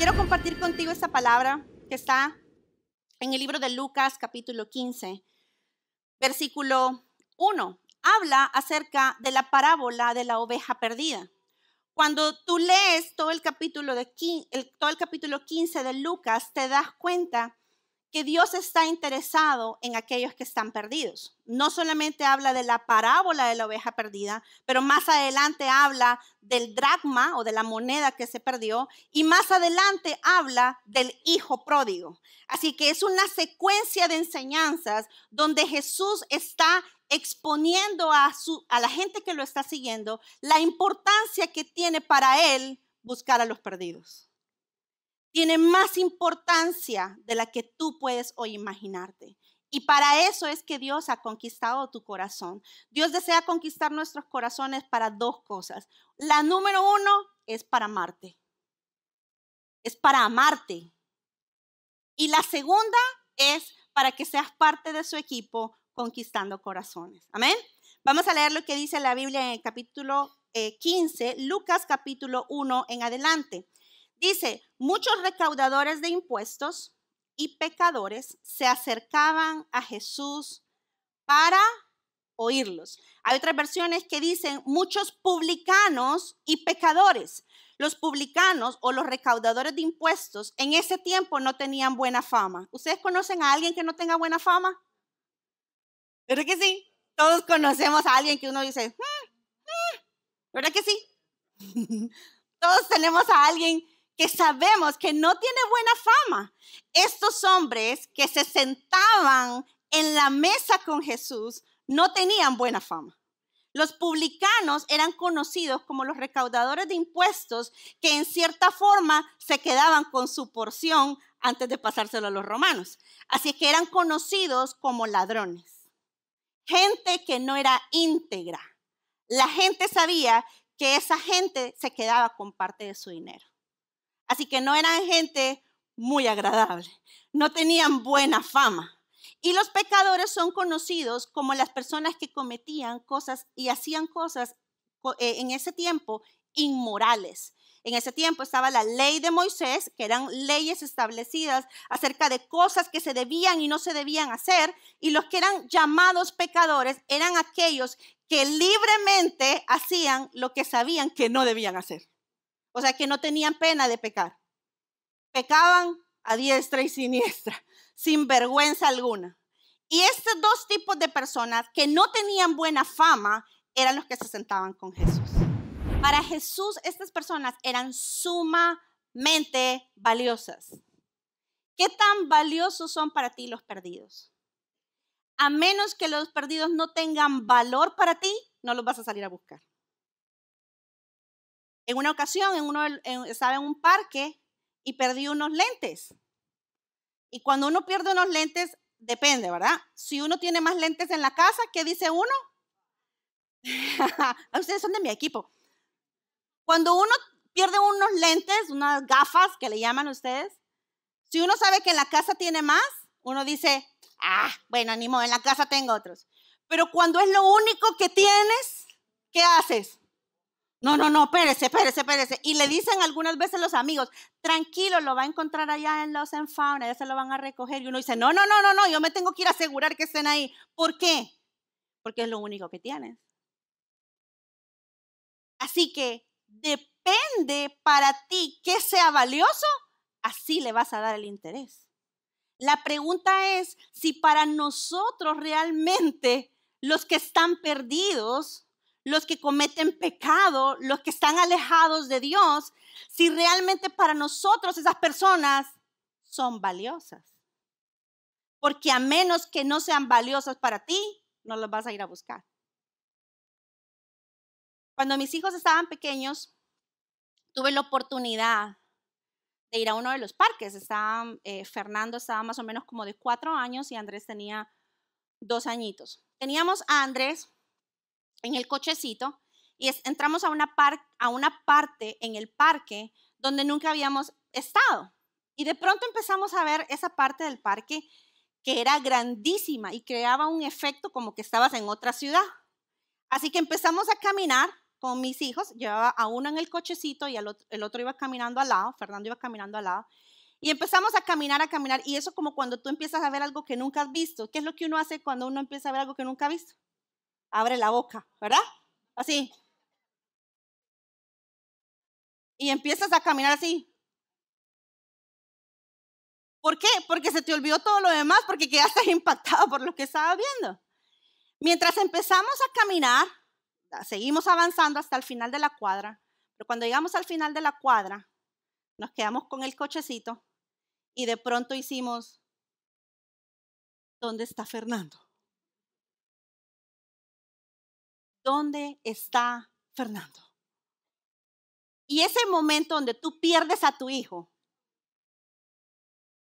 Quiero compartir contigo esta palabra que está en el libro de Lucas capítulo 15, versículo 1. Habla acerca de la parábola de la oveja perdida. Cuando tú lees todo el capítulo, de, todo el capítulo 15 de Lucas, te das cuenta que Dios está interesado en aquellos que están perdidos. No solamente habla de la parábola de la oveja perdida, pero más adelante habla del dracma o de la moneda que se perdió y más adelante habla del hijo pródigo. Así que es una secuencia de enseñanzas donde Jesús está exponiendo a, su, a la gente que lo está siguiendo la importancia que tiene para él buscar a los perdidos tiene más importancia de la que tú puedes hoy imaginarte. Y para eso es que Dios ha conquistado tu corazón. Dios desea conquistar nuestros corazones para dos cosas. La número uno es para amarte. Es para amarte. Y la segunda es para que seas parte de su equipo conquistando corazones. Amén. Vamos a leer lo que dice la Biblia en el capítulo 15, eh, Lucas capítulo 1 en adelante. Dice, muchos recaudadores de impuestos y pecadores se acercaban a Jesús para oírlos. Hay otras versiones que dicen muchos publicanos y pecadores. Los publicanos o los recaudadores de impuestos en ese tiempo no tenían buena fama. ¿Ustedes conocen a alguien que no tenga buena fama? ¿Verdad que sí? Todos conocemos a alguien que uno dice, mm, mm", ¿verdad que sí? Todos tenemos a alguien que sabemos que no tiene buena fama. Estos hombres que se sentaban en la mesa con Jesús no tenían buena fama. Los publicanos eran conocidos como los recaudadores de impuestos que en cierta forma se quedaban con su porción antes de pasárselo a los romanos. Así que eran conocidos como ladrones. Gente que no era íntegra. La gente sabía que esa gente se quedaba con parte de su dinero. Así que no eran gente muy agradable, no tenían buena fama. Y los pecadores son conocidos como las personas que cometían cosas y hacían cosas eh, en ese tiempo inmorales. En ese tiempo estaba la ley de Moisés, que eran leyes establecidas acerca de cosas que se debían y no se debían hacer, y los que eran llamados pecadores eran aquellos que libremente hacían lo que sabían que no debían hacer. O sea que no tenían pena de pecar. Pecaban a diestra y siniestra, sin vergüenza alguna. Y estos dos tipos de personas que no tenían buena fama eran los que se sentaban con Jesús. Para Jesús estas personas eran sumamente valiosas. ¿Qué tan valiosos son para ti los perdidos? A menos que los perdidos no tengan valor para ti, no los vas a salir a buscar. En una ocasión uno, estaba en un parque y perdí unos lentes. Y cuando uno pierde unos lentes, depende, ¿verdad? Si uno tiene más lentes en la casa, ¿qué dice uno? Ah, ustedes son de mi equipo. Cuando uno pierde unos lentes, unas gafas que le llaman ustedes, si uno sabe que en la casa tiene más, uno dice, ah, bueno, animo, en la casa tengo otros. Pero cuando es lo único que tienes, ¿qué haces? No, no, no, espérese, espérese, espérese. Y le dicen algunas veces los amigos, tranquilo, lo va a encontrar allá en los fauna, ya se lo van a recoger. Y uno dice, no, no, no, no, no, yo me tengo que ir a asegurar que estén ahí. ¿Por qué? Porque es lo único que tienes. Así que depende para ti que sea valioso, así le vas a dar el interés. La pregunta es si para nosotros realmente los que están perdidos los que cometen pecado, los que están alejados de Dios, si realmente para nosotros esas personas son valiosas. Porque a menos que no sean valiosas para ti, no las vas a ir a buscar. Cuando mis hijos estaban pequeños, tuve la oportunidad de ir a uno de los parques. Eh, Fernando estaba más o menos como de cuatro años y Andrés tenía dos añitos. Teníamos a Andrés en el cochecito y entramos a una, parte en el parque donde nunca habíamos estado. Y de pronto empezamos a ver esa parte del parque que era grandísima y creaba un efecto como que estabas en otra ciudad. Así que empezamos a caminar con mis hijos, llevaba a uno en el cochecito y el otro iba caminando al lado, Fernando iba caminando al lado, y empezamos a caminar, a caminar, y eso como cuando tú empiezas a ver algo que nunca has visto, ¿qué es lo que uno hace cuando uno empieza a ver algo que nunca ha visto? abre la boca, ¿verdad? Así. Y empiezas a caminar así. ¿Por qué? Porque se te olvidó todo lo demás, porque quedaste impactado por lo que estaba viendo. Mientras empezamos a caminar, seguimos avanzando hasta el final de la cuadra, pero cuando llegamos al final de la cuadra, nos quedamos con el cochecito y de pronto hicimos, ¿dónde está Fernando? ¿dónde está Fernando? Y ese momento donde tú pierdes a tu hijo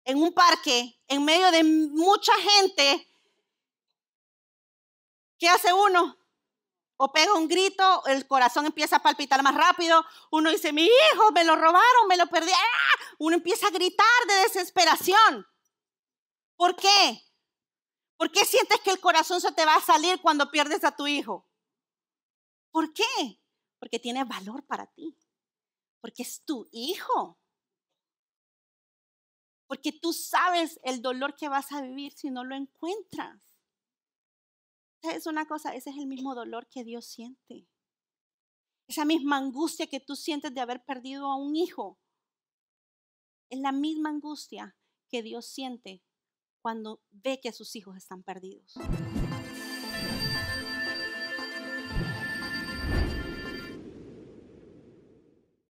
en un parque, en medio de mucha gente, ¿qué hace uno? O pega un grito, el corazón empieza a palpitar más rápido, uno dice, mi hijo, me lo robaron, me lo perdí. ¡Ah! Uno empieza a gritar de desesperación. ¿Por qué? ¿Por qué sientes que el corazón se te va a salir cuando pierdes a tu hijo? ¿Por qué? Porque tiene valor para ti, porque es tu hijo, porque tú sabes el dolor que vas a vivir si no lo encuentras. Es una cosa, ese es el mismo dolor que Dios siente. Esa misma angustia que tú sientes de haber perdido a un hijo. Es la misma angustia que Dios siente cuando ve que sus hijos están perdidos.